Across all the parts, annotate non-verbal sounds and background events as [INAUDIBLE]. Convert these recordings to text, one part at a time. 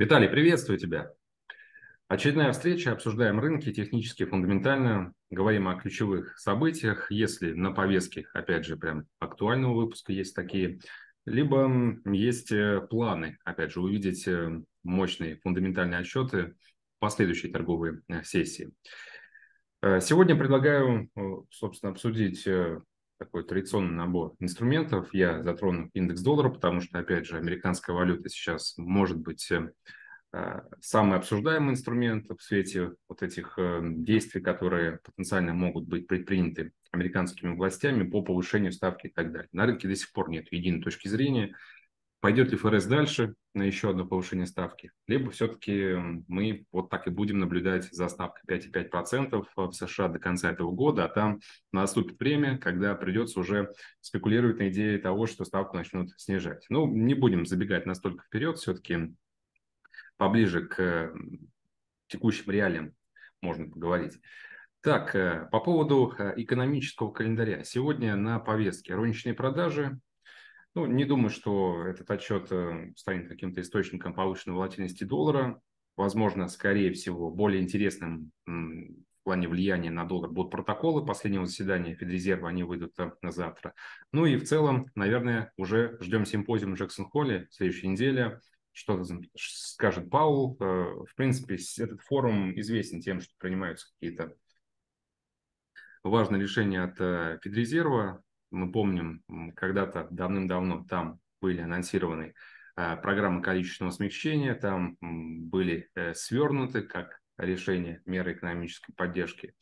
Виталий, приветствую тебя. Очередная встреча, обсуждаем рынки технически, фундаментально, говорим о ключевых событиях, если на повестке, опять же, прям актуального выпуска есть такие, либо есть э, планы, опять же, увидеть э, мощные фундаментальные отчеты последующей торговой э, сессии. Сегодня предлагаю, собственно, обсудить такой традиционный набор инструментов. Я затронул индекс доллара, потому что, опять же, американская валюта сейчас может быть э, а, самый обсуждаемый инструмент в свете вот этих э, действий, которые потенциально могут быть предприняты американскими властями по повышению ставки и так далее. На рынке до сих пор нет единой точки зрения, Пойдет ли ФРС дальше на еще одно повышение ставки, либо все-таки мы вот так и будем наблюдать за ставкой 5,5% в США до конца этого года, а там наступит время, когда придется уже спекулировать на идее того, что ставку начнут снижать. Ну, не будем забегать настолько вперед, все-таки поближе к текущим реалиям можно поговорить. Так, э, по поводу э, экономического календаря. Сегодня на повестке розничные продажи, ну, не думаю, что этот отчет э, станет каким-то источником повышенной волатильности доллара. Возможно, скорее всего, более интересным в плане влияния на доллар будут протоколы последнего заседания Федрезерва, они выйдут на завтра. Ну и в целом, наверное, уже ждем симпозиум в Джексон-Холле следующей неделе что скажет Паул. Э, в принципе, этот форум известен тем, что принимаются какие-то важные решения от э, Федрезерва мы помним, когда-то давным-давно там были анонсированы а, программы количественного смягчения, там были э, свернуты как решение меры экономической поддержки.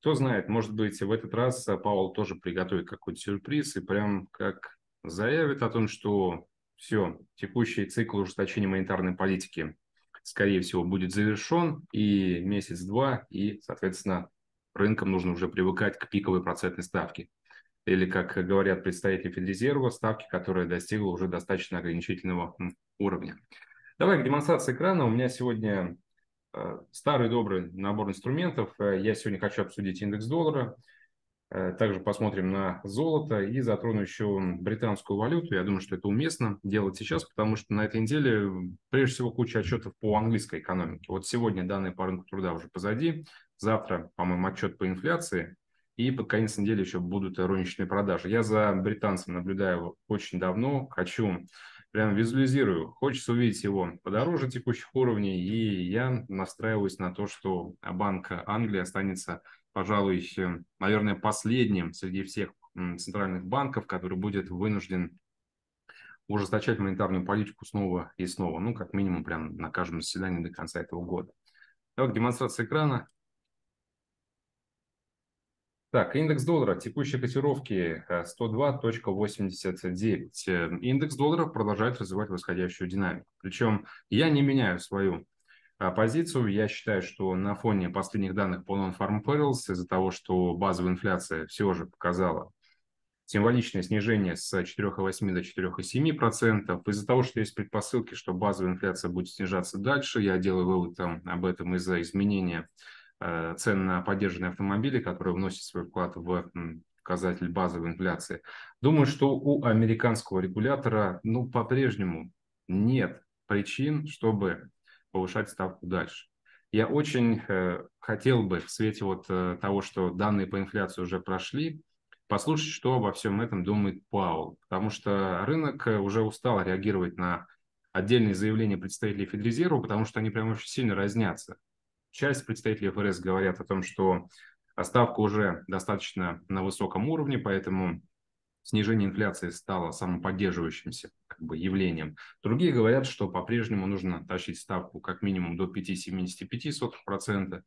Кто знает, может быть, в этот раз а, Павел тоже приготовит какой-то сюрприз и прям как заявит о том, что все, текущий цикл ужесточения монетарной политики, скорее всего, будет завершен, и месяц-два, и, соответственно, рынкам нужно уже привыкать к пиковой процентной ставке или, как говорят представители Федрезерва, ставки, которая достигла уже достаточно ограничительного уровня. Давай к демонстрации экрана. У меня сегодня э, старый добрый набор инструментов. Э, я сегодня хочу обсудить индекс доллара, э, также посмотрим на золото и затрону еще британскую валюту. Я думаю, что это уместно делать сейчас, потому что на этой неделе прежде всего куча отчетов по английской экономике. Вот сегодня данные по рынку труда уже позади. Завтра, по-моему, отчет по инфляции. И под конец недели еще будут розничные продажи. Я за британцем наблюдаю очень давно. Хочу, прям визуализирую. Хочется увидеть его подороже текущих уровней. И я настраиваюсь на то, что Банк Англии останется, пожалуй, наверное, последним среди всех центральных банков, который будет вынужден ужесточать монетарную политику снова и снова. Ну, как минимум, прям на каждом заседании до конца этого года. Так, демонстрация экрана. Так, индекс доллара Текущие котировки 102.89. Э, э, индекс доллара продолжает развивать восходящую динамику. Причем я не меняю свою э, позицию. Я считаю, что на фоне последних данных по Non-Farm Perils из-за того, что базовая инфляция все же показала символичное снижение с 4,8 до 4,7%. Из-за того, что есть предпосылки, что базовая инфляция будет снижаться дальше, я делаю вывод там, об этом из-за изменения Э, цены на поддержанные автомобили, которые вносят свой вклад в показатель базовой инфляции. Думаю, что у американского регулятора ну, по-прежнему нет причин, чтобы повышать ставку дальше. Я очень э, хотел бы в свете вот э, того, что данные по инфляции уже прошли, послушать, что обо всем этом думает Паул, потому что рынок э, уже устал реагировать на отдельные заявления представителей Федрезерва, потому что они прямо очень сильно разнятся часть представителей ФРС говорят о том, что ставка уже достаточно на высоком уровне, поэтому снижение инфляции стало самоподдерживающимся как бы, явлением. Другие говорят, что по-прежнему нужно тащить ставку как минимум до 5,75%,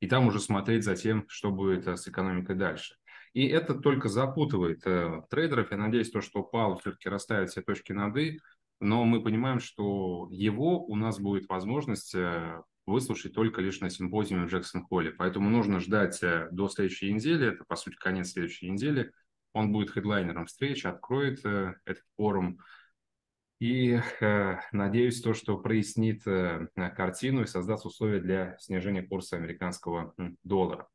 и там уже смотреть за тем, что будет с экономикой дальше. И это только запутывает э, трейдеров. Я надеюсь, то, что Павел все-таки расставит все точки над «и», но мы понимаем, что его у нас будет возможность э, выслушать только лишь на симпозиуме в Джексон-Холле. Поэтому нужно ждать э, до следующей недели, это, по сути, конец следующей недели. Он будет хедлайнером встречи, откроет э, этот форум. И э, надеюсь, то, что прояснит э, картину и создаст условия для снижения курса американского доллара.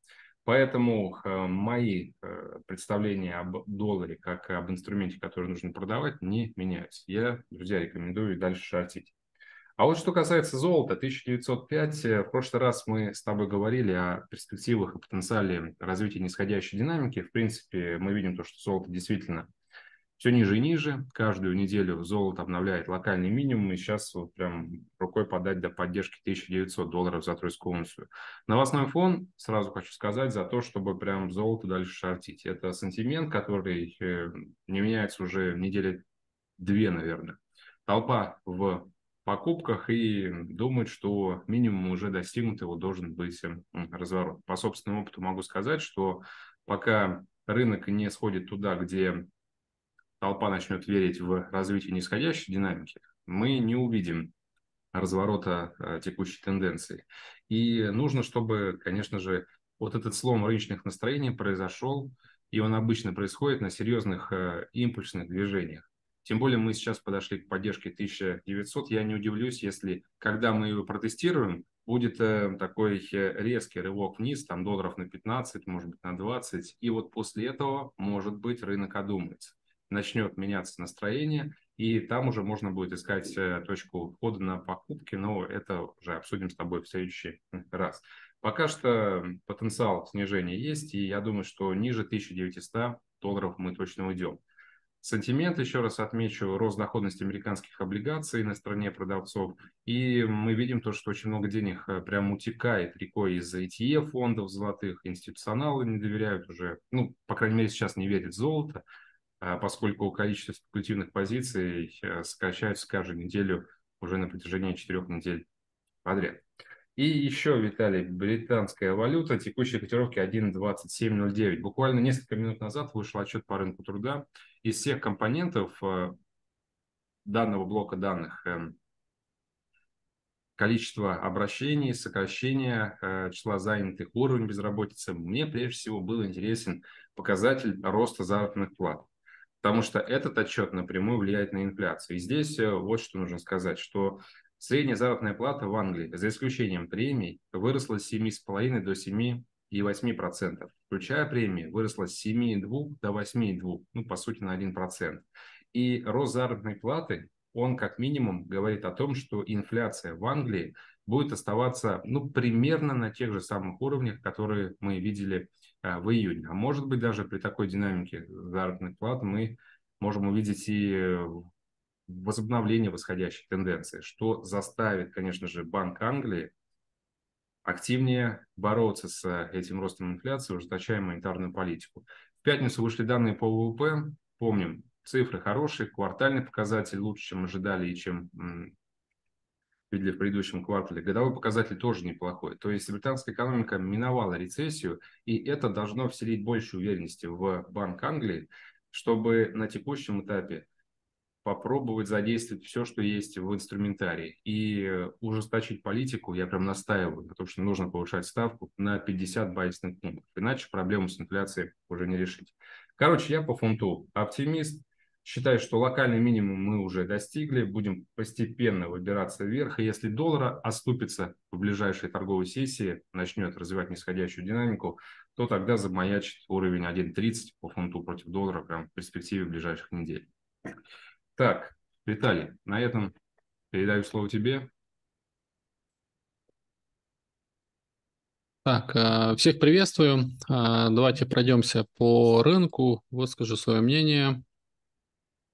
Поэтому э, мои э, представления об долларе как об инструменте, который нужно продавать, не меняются. Я, друзья, рекомендую дальше шортить. А вот что касается золота, 1905, э, в прошлый раз мы с тобой говорили о перспективах и потенциале развития нисходящей динамики. В принципе, мы видим то, что золото действительно все ниже и ниже. Каждую неделю золото обновляет локальный минимум, и сейчас вот прям рукой подать до поддержки 1900 долларов за тройскую унцию. Новостной фон, сразу хочу сказать, за то, чтобы прям золото дальше шортить. Это сантимент, который э, не меняется уже недели две, наверное. Толпа в покупках и думают, что минимум уже достигнут, его должен быть эм, разворот. По собственному опыту могу сказать, что пока рынок не сходит туда, где толпа начнет верить в развитие нисходящей динамики, мы не увидим разворота э, текущей тенденции. И нужно, чтобы, конечно же, вот этот слом рыночных настроений произошел, и он обычно происходит на серьезных э, импульсных движениях. Тем более мы сейчас подошли к поддержке 1900. Я не удивлюсь, если когда мы ее протестируем, будет э, такой э, резкий рывок вниз, там долларов на 15, может быть, на 20. И вот после этого, может быть, рынок одумается. Начнет меняться настроение, и там уже можно будет искать э, точку входа на покупки, но это уже обсудим с тобой в следующий раз. Пока что потенциал снижения есть, и я думаю, что ниже 1900 долларов мы точно уйдем. Сантимент, еще раз отмечу, рост доходности американских облигаций на стороне продавцов. И мы видим то, что очень много денег э, прям утекает рекой из ETF фондов золотых. Институционалы не доверяют уже, ну, по крайней мере, сейчас не верят в золото, а поскольку количество спекулятивных позиций э, сокращается каждую неделю уже на протяжении четырех недель подряд. И еще, Виталий, британская валюта, текущие котировки 1.2709. Буквально несколько минут назад вышел отчет по рынку труда. Из всех компонентов э, данного блока данных э, количество обращений, сокращение э, числа занятых, уровень безработицы, мне прежде всего был интересен показатель роста заработных плат. Потому что этот отчет напрямую влияет на инфляцию. И здесь вот что нужно сказать, что Средняя заработная плата в Англии, за исключением премий, выросла с 7,5 до 7,8%. Включая премии, выросла с 7,2 до 8,2, ну, по сути, на 1%. И рост заработной платы, он как минимум говорит о том, что инфляция в Англии будет оставаться ну, примерно на тех же самых уровнях, которые мы видели а, в июне. А может быть, даже при такой динамике заработных плат мы можем увидеть и возобновление восходящей тенденции, что заставит, конечно же, Банк Англии активнее бороться с э, этим ростом инфляции, ужесточая монетарную политику. В пятницу вышли данные по ВВП. Помним, цифры хорошие, квартальный показатель лучше, чем ожидали и чем видели в предыдущем квартале. Годовой показатель тоже неплохой. То есть британская экономика миновала рецессию, и это должно вселить больше уверенности в Банк Англии, чтобы на текущем этапе попробовать задействовать все, что есть в инструментарии. И э, ужесточить политику, я прям настаиваю потому что нужно повышать ставку на 50 базисных пунктов, иначе проблему с инфляцией уже не решить. Короче, я по фунту оптимист. Считаю, что локальный минимум мы уже достигли, будем постепенно выбираться вверх, и если доллар оступится в ближайшей торговой сессии, начнет развивать нисходящую динамику, то тогда замаячит уровень 1.30 по фунту против доллара прям в перспективе ближайших недель. Так, Виталий, на этом передаю слово тебе. Так, э, всех приветствую. Э, давайте пройдемся по рынку, выскажу свое мнение.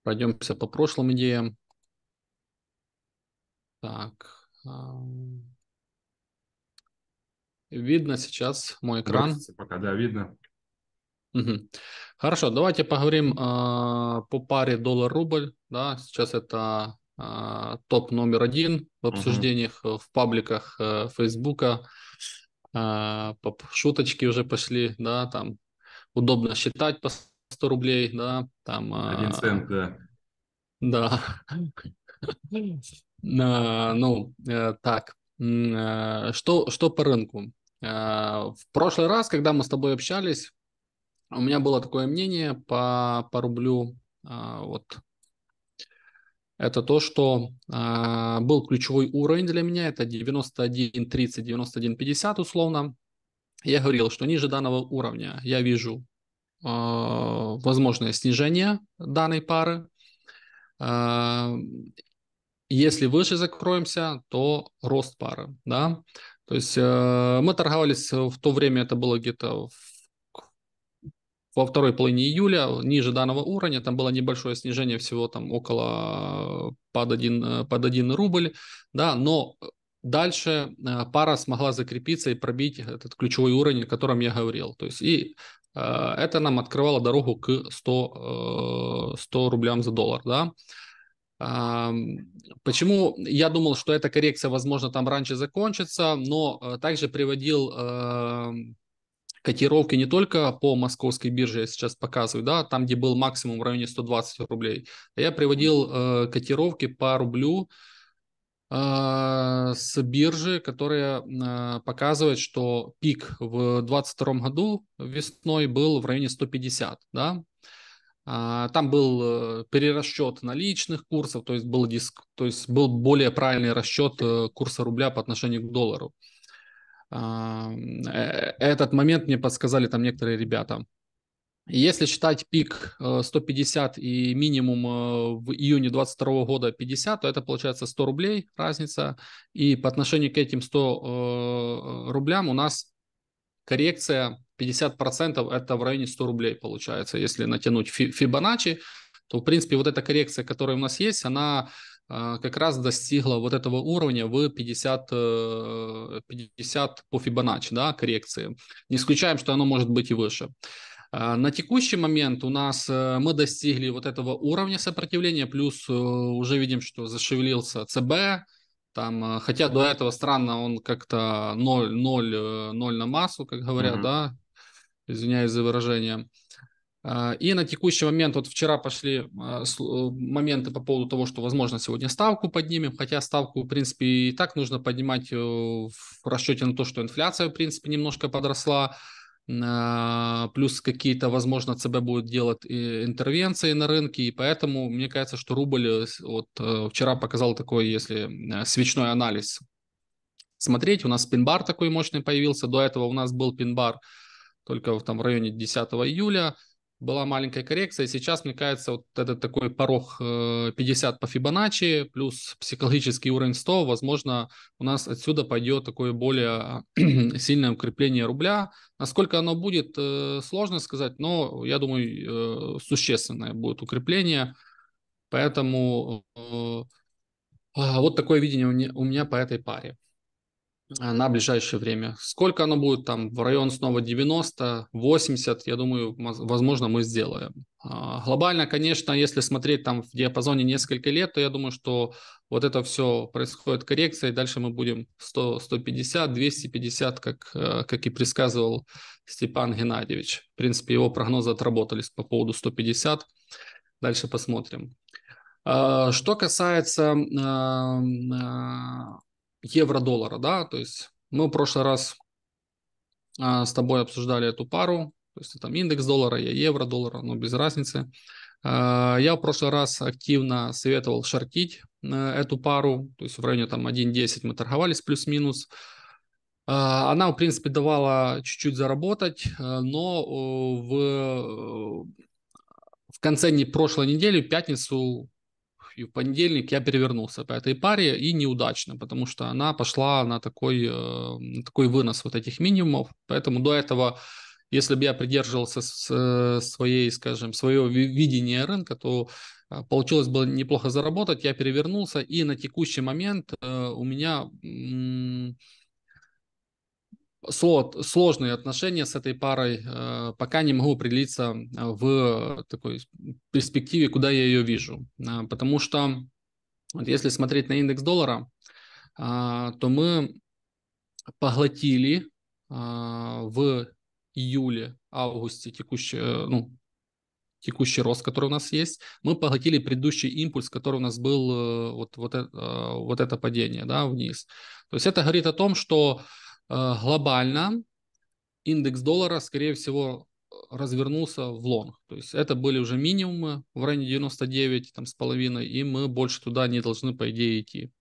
Пройдемся по прошлым идеям. Так. Эм, видно сейчас мой экран. Пока, да, видно. Хорошо, давайте поговорим э, по паре доллар-рубль. Да? Сейчас это э, топ номер один в обсуждениях угу. в пабликах э, Фейсбука. Э, шуточки уже пошли, да, там удобно считать по 100 рублей, да, там... Один цент, да. Да. Ну, э, так, э, что, что по рынку? В прошлый раз, когда мы с тобой общались, у меня было такое мнение по, по рублю, а, вот, это то, что а, был ключевой уровень для меня, это 91.30, 91.50 условно. Я говорил, что ниже данного уровня я вижу а, возможное снижение данной пары. А, если выше закроемся, то рост пары, да. То есть э, мы торговались э, в то время, это было где-то в во второй половине июля ниже данного уровня, там было небольшое снижение всего там около э, под 1, э, под 1 рубль, да, но дальше э, пара смогла закрепиться и пробить этот ключевой уровень, о котором я говорил. То есть и это нам открывало дорогу к 100, 100 рублям за доллар, да. Почему я думал, что эта коррекция, возможно, там раньше закончится, но также приводил котировки не только по московской бирже я сейчас показываю, да, там, где был максимум в районе 120 рублей. А я приводил э, котировки по рублю э, с биржи, которая э, показывает, что пик в 2022 году весной был в районе 150, да, а, там был э, перерасчет наличных курсов, то есть был диск, то есть был более правильный расчет э, курса рубля по отношению к доллару. А, э, этот момент мне подсказали там некоторые ребята. Если считать пик 150 э, и минимум э, в июне 22 года 50, то это получается 100 рублей разница. И по отношению к этим 100 рублям у нас коррекция 50% это в районе 100 рублей получается. Если натянуть Фибоначчи, то в принципе вот эта коррекция, которая у нас есть, она а, как раз достигла вот этого уровня в 50, 50 э, по Fibonacci, да, коррекции. Не исключаем, что оно может быть и выше. А, на текущий момент у нас э, мы достигли вот этого уровня сопротивления, плюс э, уже видим, что зашевелился ЦБ, там, хотя до этого странно, он как-то 0, 0, 0 на массу, как говорят, mm-hmm. да, извиняюсь за выражение. А, и на текущий момент, вот вчера пошли а, э, моменты по поводу того, что, возможно, сегодня ставку поднимем, хотя ставку, в принципе, и так нужно поднимать э, в расчете на то, что инфляция, в принципе, немножко подросла, а, плюс какие-то, возможно, ЦБ будет делать э, интервенции на рынке, и поэтому мне кажется, что рубль вот вчера показал такой, если свечной анализ смотреть, у нас пин-бар такой мощный появился, до этого у нас был пин-бар только в, там, районе 10 июля, была маленькая коррекция. Сейчас, мне кажется, вот этот такой порог 50 э, по Фибоначчи плюс психологический уровень 100, возможно, у нас отсюда пойдет такое более [CLEARS THROAT] сильное укрепление рубля. Насколько оно будет, э, сложно сказать, но я думаю, э, существенное будет укрепление. Поэтому а, вот такое видение у меня по этой паре. А, на ближайшее время. Сколько оно будет там в район снова 90, 80, я думаю, возможно, мы сделаем. А, глобально, конечно, если смотреть там в диапазоне несколько лет, то я думаю, что вот это все происходит коррекция, и дальше мы будем 100, 150, 250, как, э, как и предсказывал Степан Геннадьевич. В принципе, его прогнозы отработались по поводу 150. Дальше посмотрим. А, что касается евро-доллара, да, то есть мы в прошлый раз а, с тобой обсуждали эту пару, то есть там индекс доллара, я евро доллара, но ну, без разницы. А, я в прошлый раз активно советовал шортить э, эту пару, то есть в районе там 1.10 мы торговались плюс-минус. А, она, в принципе, давала чуть-чуть заработать, э, но э, в, в конце прошлой недели, в пятницу, и в понедельник я перевернулся по этой паре и неудачно, потому что она пошла на такой, э, на такой вынос вот этих минимумов. Поэтому до этого, если бы я придерживался э, своей, скажем, своего видения рынка, то э, получилось бы неплохо заработать. Я перевернулся, и на текущий момент у меня сложные отношения с этой парой. Э, пока не могу определиться э, в такой перспективе, куда я ее вижу. Э, потому что вот если смотреть на индекс доллара, то мы поглотили в июле, августе текущий, ну, текущий рост, который у нас есть, мы поглотили предыдущий импульс, который у нас был вот, вот, это, вот это падение да, вниз. То есть это говорит о том, что Э, глобально индекс доллара, скорее всего, развернулся в лонг. То есть это были уже минимумы в районе 99 там, с половиной, и мы больше туда не должны, по идее, идти.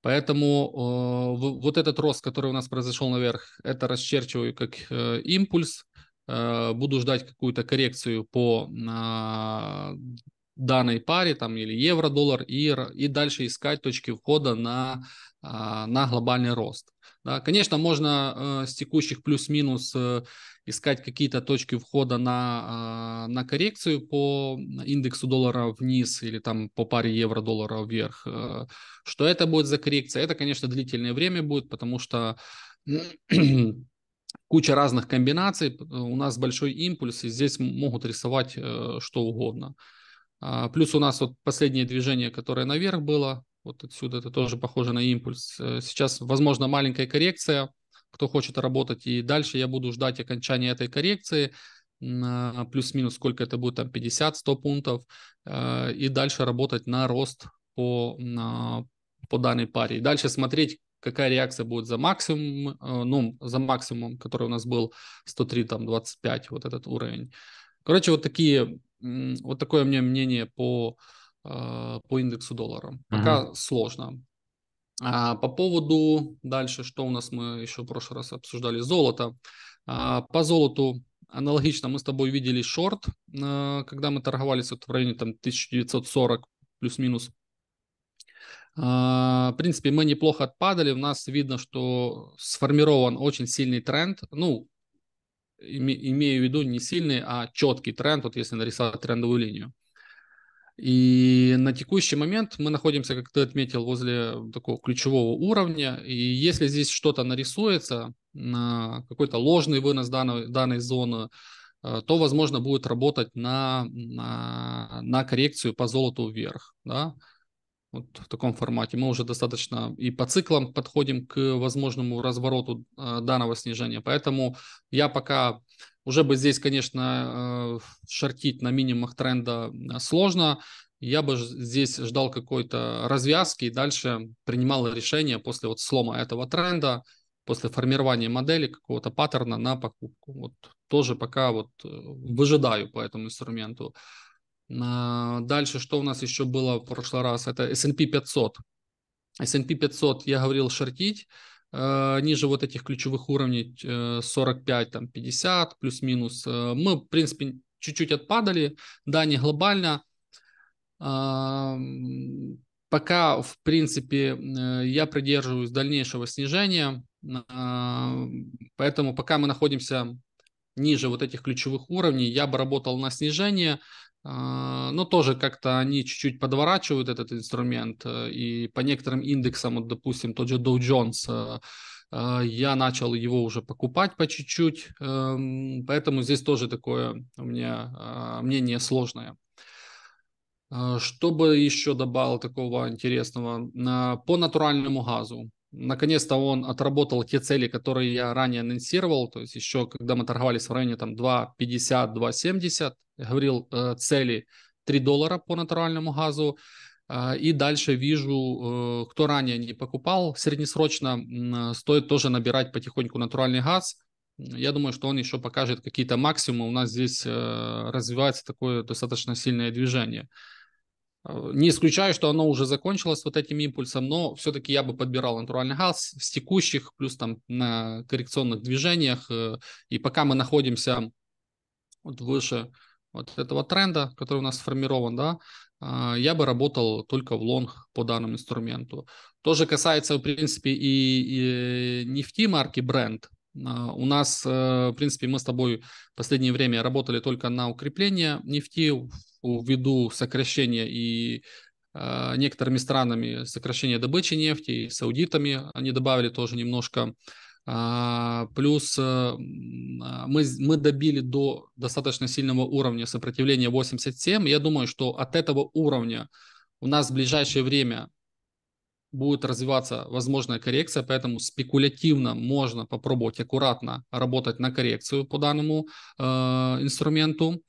Поэтому э, вот этот рост, который у нас произошел наверх, это расчерчиваю как э, импульс. Э, буду ждать какую-то коррекцию по э, данной паре, там или евро-доллар, и, и дальше искать точки входа на а, на глобальный рост. Да, конечно, можно э, с текущих плюс-минус э, искать какие-то точки входа на, э, на коррекцию по индексу доллара вниз или там по паре евро-доллара вверх. Э, что это будет за коррекция? Это, конечно, длительное время будет, потому что [CLEARS THROAT] куча разных комбинаций, у нас большой импульс, и здесь могут рисовать э, что угодно. А, плюс у нас вот последнее движение, которое наверх было, вот отсюда это тоже похоже на импульс. Э, сейчас, возможно, маленькая коррекция. Кто хочет работать и дальше, я буду ждать окончания этой коррекции плюс-минус, сколько это будет, там 50-100 пунктов, э, и дальше работать на рост по, на, по данной паре. И дальше смотреть, какая реакция будет за максимум, э, ну, за максимум, который у нас был 103, там, 25, вот этот уровень. Короче, вот такие, вот такое мне мнение по Э, по индексу доллара. Пока угу. сложно. А, по поводу дальше, что у нас мы еще в прошлый раз обсуждали, золото. А, по золоту аналогично мы с тобой видели шорт, а, когда мы торговались вот в районе там 1940 плюс-минус. А, в принципе, мы неплохо отпадали. У нас видно, что сформирован очень сильный тренд. Ну, имею в виду не сильный, а четкий тренд, вот если нарисовать трендовую линию. И на текущий момент мы находимся, как ты отметил, возле такого ключевого уровня. И если здесь что-то нарисуется, какой-то ложный вынос данной, данной зоны, э, то, возможно, будет работать на, на, на коррекцию по золоту вверх. Да? Вот в таком формате. Мы уже достаточно и по циклам подходим к возможному развороту э, данного снижения. Поэтому я пока уже бы здесь, конечно, э, шортить на минимах тренда э, сложно. Я бы здесь ждал какой-то развязки и дальше принимал решение после вот слома этого тренда, после формирования модели какого-то паттерна на покупку. Вот тоже пока вот э, выжидаю по этому инструменту. А, дальше, что у нас еще было в прошлый раз, это S&P 500. S&P 500 я говорил шортить, Э, ниже вот этих ключевых уровней 45, э, там 50, плюс-минус. Э, мы, в принципе, чуть-чуть отпадали, да, не глобально. А, пока, в принципе, я придерживаюсь дальнейшего снижения, а, поэтому пока мы находимся ниже вот этих ключевых уровней, я бы работал на снижение, а, но ну, тоже как-то они чуть-чуть подворачивают этот инструмент, э, и по некоторым индексам, вот, допустим, тот же Dow Jones, э, э, я начал его уже покупать по чуть-чуть, эм, поэтому здесь тоже такое у меня а, мнение сложное. Что бы еще добавил такого интересного? По натуральному газу. Наконец-то он отработал те цели, которые я ранее анонсировал. То есть еще, когда мы торговались в районе там 2.50, 2.70, говорил э, цели 3 доллара по натуральному газу. Э, и дальше вижу, э, кто ранее не покупал, среднесрочно э, стоит тоже набирать потихоньку натуральный газ. Я думаю, что он еще покажет какие-то максимумы. У нас здесь э, развивается такое достаточно сильное движение. Э, не исключаю, что оно уже закончилось вот этим импульсом, но все-таки я бы подбирал натуральный газ с текущих, плюс там на коррекционных движениях. Э, и пока мы находимся вот выше вот этого тренда, который у нас сформирован, да, а, я бы работал только в лонг по данному инструменту. Тоже касается, в принципе, и, и э, нефти марки бренд. А, у нас, э, в принципе, мы с тобой в последнее время работали только на укрепление нефти ввиду сокращения и а, некоторыми странами сокращения добычи нефти, и саудитами они добавили тоже немножко. А, плюс э, мы, мы добили до достаточно сильного уровня сопротивления 87. Я думаю, что от этого уровня у нас в ближайшее время будет развиваться возможная коррекция, поэтому спекулятивно можно попробовать аккуратно работать на коррекцию по данному э, инструменту.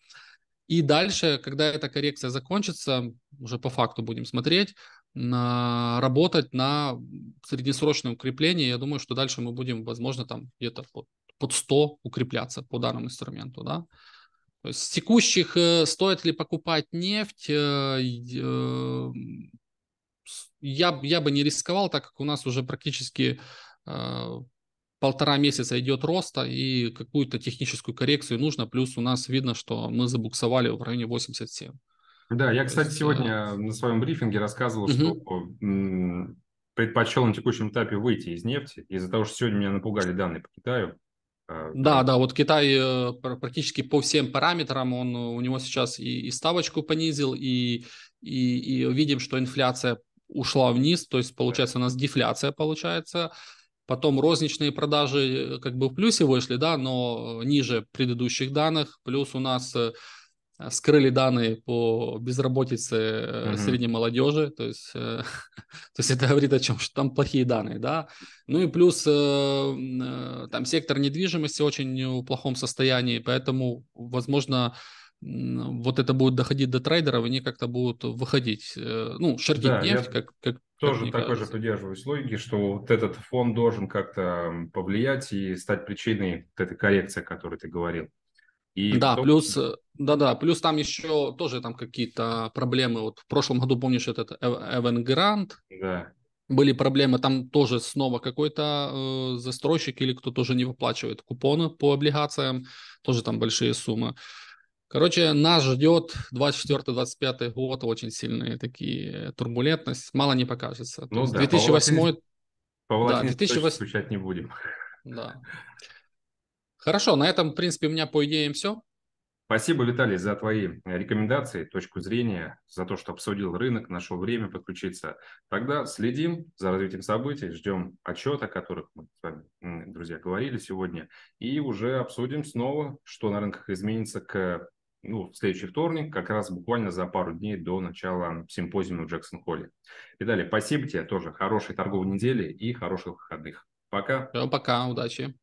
И дальше, когда эта коррекция закончится, уже по факту будем смотреть, на, работать на среднесрочное укрепление. Я думаю, что дальше мы будем, возможно, там где-то под, под 100 укрепляться по данному инструменту. Да? с текущих э, стоит ли покупать нефть, э, э, я, я бы не рисковал, так как у нас уже практически э, полтора месяца идет роста, и какую-то техническую коррекцию нужно. Плюс у нас видно, что мы забуксовали в районе 87. Да, я, кстати, есть, сегодня э... на своем брифинге рассказывал, угу. что предпочел на текущем этапе выйти из нефти из-за того, что сегодня меня напугали данные по Китаю. А, да, да, вот Китай э, практически по всем параметрам, он э, у него сейчас и, и ставочку понизил, и, и, и видим, что инфляция ушла вниз, то есть получается у нас дефляция получается. Потом розничные продажи э, как бы в плюсе вышли, да, но э, ниже предыдущих данных. Плюс у нас э, скрыли данные по безработице mm-hmm. среди молодежи, то есть, [LAUGHS] то есть это говорит о чем, что там плохие данные, да. Ну и плюс там сектор недвижимости очень в плохом состоянии, поэтому, возможно, вот это будет доходить до трейдеров, они как-то будут выходить, э, ну, шортить да, нефть, как, как тоже как такой же придерживаюсь логики, что вот этот фон должен как-то повлиять и стать причиной вот этой коррекции, о которой ты говорил. И да, потом... плюс, э, да, да, плюс там еще тоже там какие-то проблемы. Вот в прошлом году, помнишь, этот э, Эвен Грант? Да. Были проблемы, там тоже снова какой-то э, застройщик или кто тоже не выплачивает купоны по облигациям, тоже там большие суммы. Короче, нас ждет 24-25 год, очень сильные такие э, турбулентность, мало не покажется. Ну, да, 2008... По волатильности да, 2008... стучать не будем. Да. Хорошо, на этом, в принципе, у меня по идеям все. Спасибо, Виталий, за твои э, рекомендации, точку зрения, за то, что обсудил рынок, нашел время подключиться. Тогда следим за развитием событий, ждем отчета, о которых мы с вами, друзья, говорили сегодня, и уже обсудим снова, что на рынках изменится к ну, в следующий вторник, как раз буквально за пару дней до начала симпозиума в Джексон-Холле. И далее, спасибо тебе тоже, хорошей торговой недели и хороших выходных. Пока. Все, пока, удачи.